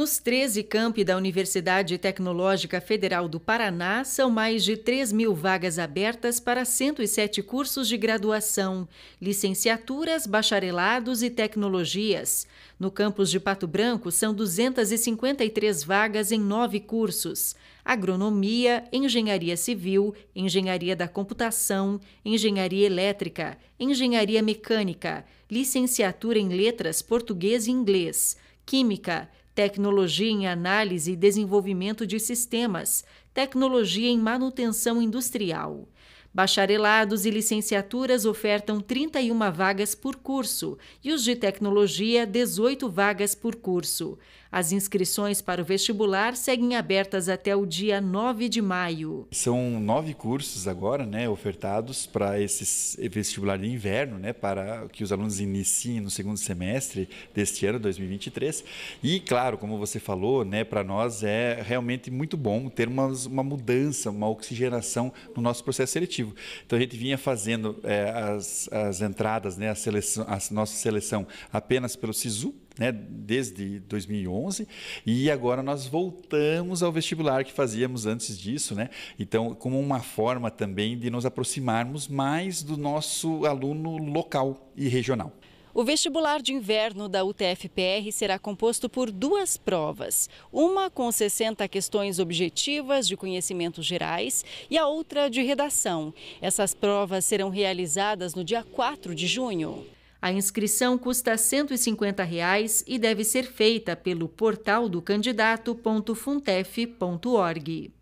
Nos 13 campi da Universidade Tecnológica Federal do Paraná, são mais de 3 mil vagas abertas para 107 cursos de graduação, licenciaturas, bacharelados e tecnologias. No campus de Pato Branco, são 253 vagas em nove cursos: agronomia, engenharia civil, engenharia da computação, engenharia elétrica, engenharia mecânica, licenciatura em letras português e inglês, química tecnologia em análise e desenvolvimento de sistemas, tecnologia em manutenção industrial. Bacharelados e licenciaturas ofertam 31 vagas por curso e os de tecnologia, 18 vagas por curso. As inscrições para o vestibular seguem abertas até o dia 9 de maio. São nove cursos agora, né, ofertados para esse vestibular de inverno, né, para que os alunos iniciem no segundo semestre deste ano, 2023. E, claro, como você falou, né, para nós é realmente muito bom ter uma, uma mudança, uma oxigenação no nosso processo seletivo. Então a gente vinha fazendo é, as, as entradas, né, a, seleção, a nossa seleção apenas pelo SISU, né, desde 2011, e agora nós voltamos ao vestibular que fazíamos antes disso, né? Então, como uma forma também de nos aproximarmos mais do nosso aluno local e regional. O vestibular de inverno da UTFPR será composto por duas provas, uma com 60 questões objetivas de conhecimentos gerais e a outra de redação. Essas provas serão realizadas no dia 4 de junho. A inscrição custa R$ 150 reais e deve ser feita pelo portal do candidato.funtef.org.